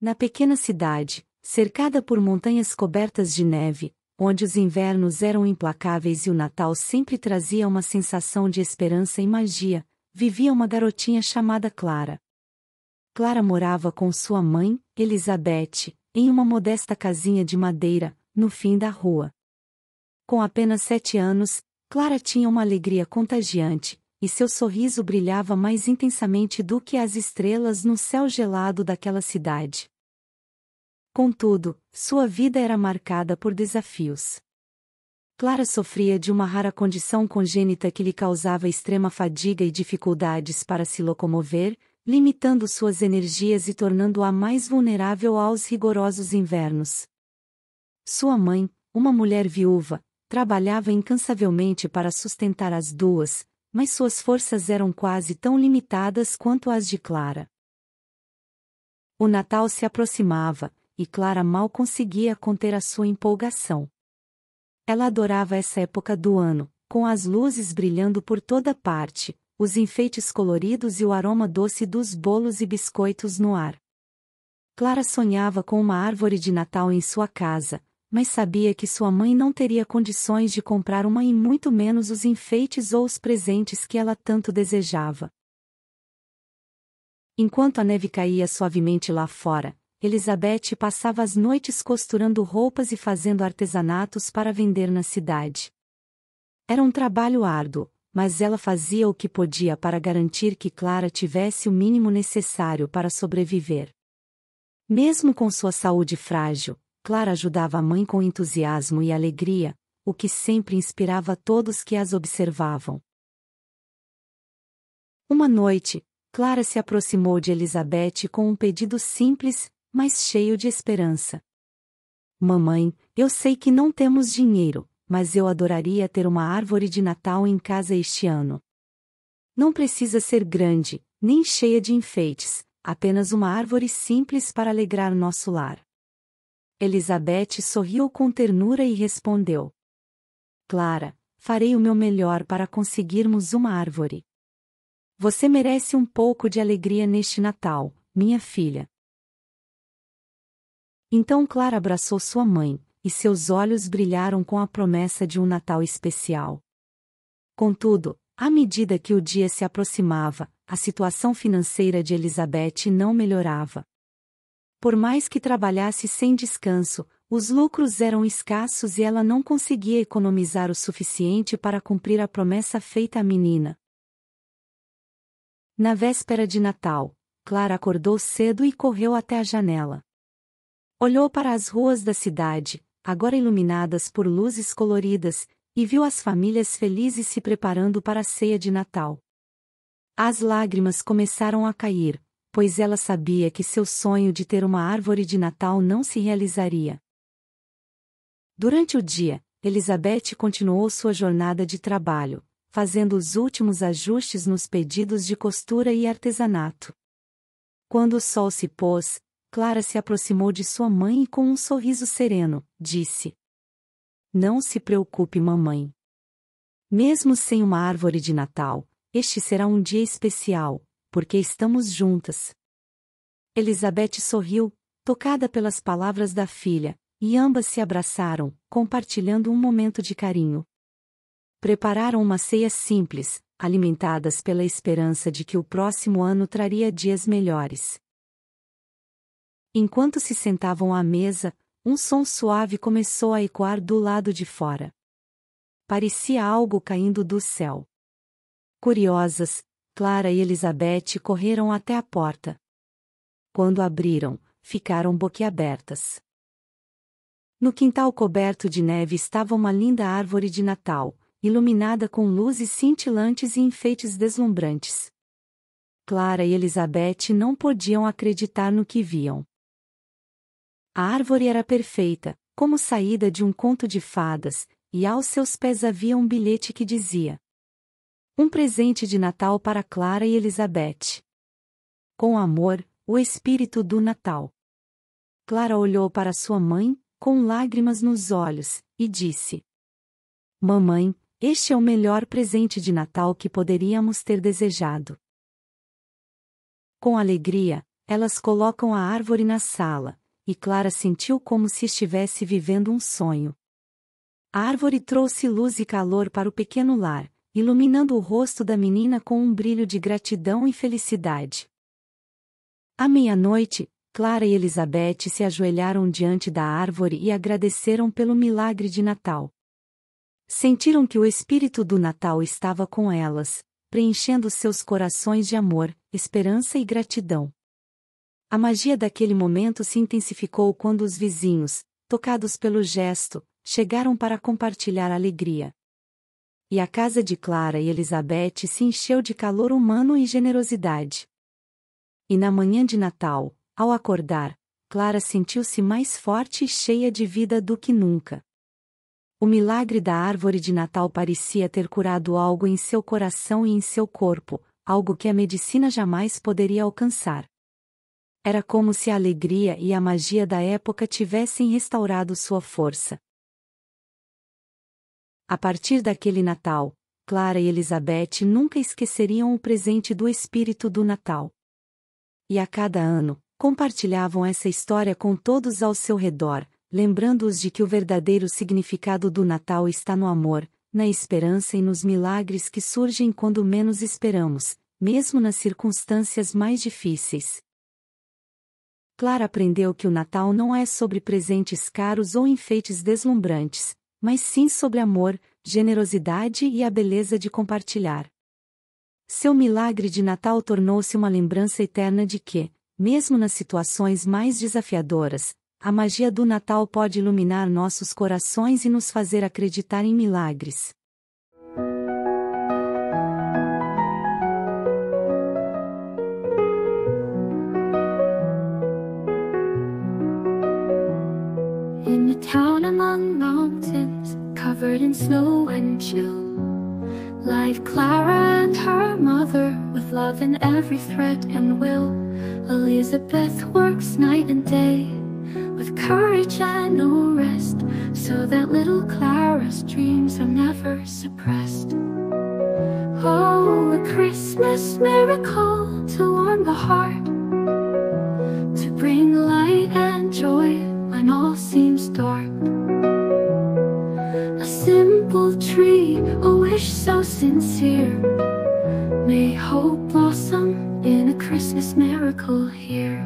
Na pequena cidade, cercada por montanhas cobertas de neve, onde os invernos eram implacáveis e o Natal sempre trazia uma sensação de esperança e magia, vivia uma garotinha chamada Clara. Clara morava com sua mãe, Elizabeth, em uma modesta casinha de madeira, no fim da rua. Com apenas sete anos, Clara tinha uma alegria contagiante, e seu sorriso brilhava mais intensamente do que as estrelas no céu gelado daquela cidade. Contudo, sua vida era marcada por desafios. Clara sofria de uma rara condição congênita que lhe causava extrema fadiga e dificuldades para se locomover, limitando suas energias e tornando-a mais vulnerável aos rigorosos invernos. Sua mãe, uma mulher viúva, trabalhava incansavelmente para sustentar as duas, mas suas forças eram quase tão limitadas quanto as de Clara. O Natal se aproximava, e Clara mal conseguia conter a sua empolgação. Ela adorava essa época do ano, com as luzes brilhando por toda parte, os enfeites coloridos e o aroma doce dos bolos e biscoitos no ar. Clara sonhava com uma árvore de Natal em sua casa, mas sabia que sua mãe não teria condições de comprar uma e muito menos os enfeites ou os presentes que ela tanto desejava. Enquanto a neve caía suavemente lá fora, Elizabeth passava as noites costurando roupas e fazendo artesanatos para vender na cidade. Era um trabalho árduo, mas ela fazia o que podia para garantir que Clara tivesse o mínimo necessário para sobreviver. Mesmo com sua saúde frágil, Clara ajudava a mãe com entusiasmo e alegria, o que sempre inspirava todos que as observavam. Uma noite, Clara se aproximou de Elizabeth com um pedido simples, mas cheio de esperança. Mamãe, eu sei que não temos dinheiro, mas eu adoraria ter uma árvore de Natal em casa este ano. Não precisa ser grande, nem cheia de enfeites, apenas uma árvore simples para alegrar nosso lar. Elizabeth sorriu com ternura e respondeu: Clara, farei o meu melhor para conseguirmos uma árvore. Você merece um pouco de alegria neste Natal, minha filha. Então Clara abraçou sua mãe, e seus olhos brilharam com a promessa de um Natal especial. Contudo, à medida que o dia se aproximava, a situação financeira de Elizabeth não melhorava por mais que trabalhasse sem descanso, os lucros eram escassos e ela não conseguia economizar o suficiente para cumprir a promessa feita à menina. Na véspera de Natal, Clara acordou cedo e correu até a janela. Olhou para as ruas da cidade, agora iluminadas por luzes coloridas, e viu as famílias felizes se preparando para a ceia de Natal. As lágrimas começaram a cair, pois ela sabia que seu sonho de ter uma árvore de Natal não se realizaria. Durante o dia, Elizabeth continuou sua jornada de trabalho, fazendo os últimos ajustes nos pedidos de costura e artesanato. Quando o sol se pôs, Clara se aproximou de sua mãe e, com um sorriso sereno, disse: Não se preocupe, mamãe. Mesmo sem uma árvore de Natal, este será um dia especial, porque estamos juntas. Elizabeth sorriu, tocada pelas palavras da filha, e ambas se abraçaram, compartilhando um momento de carinho. Prepararam uma ceia simples, alimentadas pela esperança de que o próximo ano traria dias melhores. Enquanto se sentavam à mesa, um som suave começou a ecoar do lado de fora. Parecia algo caindo do céu. Curiosas, Clara e Elizabeth correram até a porta. Quando abriram, ficaram boquiabertas. No quintal coberto de neve estava uma linda árvore de Natal, iluminada com luzes cintilantes e enfeites deslumbrantes. Clara e Elizabeth não podiam acreditar no que viam. A árvore era perfeita, como saída de um conto de fadas, e aos seus pés havia um bilhete que dizia: um presente de Natal para Clara e Elizabeth. Com amor, o espírito do Natal. Clara olhou para sua mãe, com lágrimas nos olhos, e disse: Mamãe, este é o melhor presente de Natal que poderíamos ter desejado. Com alegria, elas colocam a árvore na sala, e Clara sentiu como se estivesse vivendo um sonho. A árvore trouxe luz e calor para o pequeno lar, iluminando o rosto da menina com um brilho de gratidão e felicidade. À meia-noite, Clara e Elizabeth se ajoelharam diante da árvore e agradeceram pelo milagre de Natal. Sentiram que o espírito do Natal estava com elas, preenchendo seus corações de amor, esperança e gratidão. A magia daquele momento se intensificou quando os vizinhos, tocados pelo gesto, chegaram para compartilhar a alegria. E a casa de Clara e Elizabeth se encheu de calor humano e generosidade. E na manhã de Natal, ao acordar, Clara sentiu-se mais forte e cheia de vida do que nunca. O milagre da árvore de Natal parecia ter curado algo em seu coração e em seu corpo, algo que a medicina jamais poderia alcançar. Era como se a alegria e a magia da época tivessem restaurado sua força. A partir daquele Natal, Clara e Elizabeth nunca esqueceriam o presente do espírito do Natal. E a cada ano, compartilhavam essa história com todos ao seu redor, lembrando-os de que o verdadeiro significado do Natal está no amor, na esperança e nos milagres que surgem quando menos esperamos, mesmo nas circunstâncias mais difíceis. Clara aprendeu que o Natal não é sobre presentes caros ou enfeites deslumbrantes, mas sim sobre amor, generosidade e a beleza de compartilhar. Seu milagre de Natal tornou-se uma lembrança eterna de que, mesmo nas situações mais desafiadoras, a magia do Natal pode iluminar nossos corações e nos fazer acreditar em milagres. In the town among covered in snow and chill. Like Clara and her mother, with love in every thread and will. Elizabeth works night and day, with courage and no rest, so that little Clara's dreams are never suppressed. Oh, a Christmas miracle to warm the heart A simple tree, a wish so sincere May hope blossom in a Christmas miracle here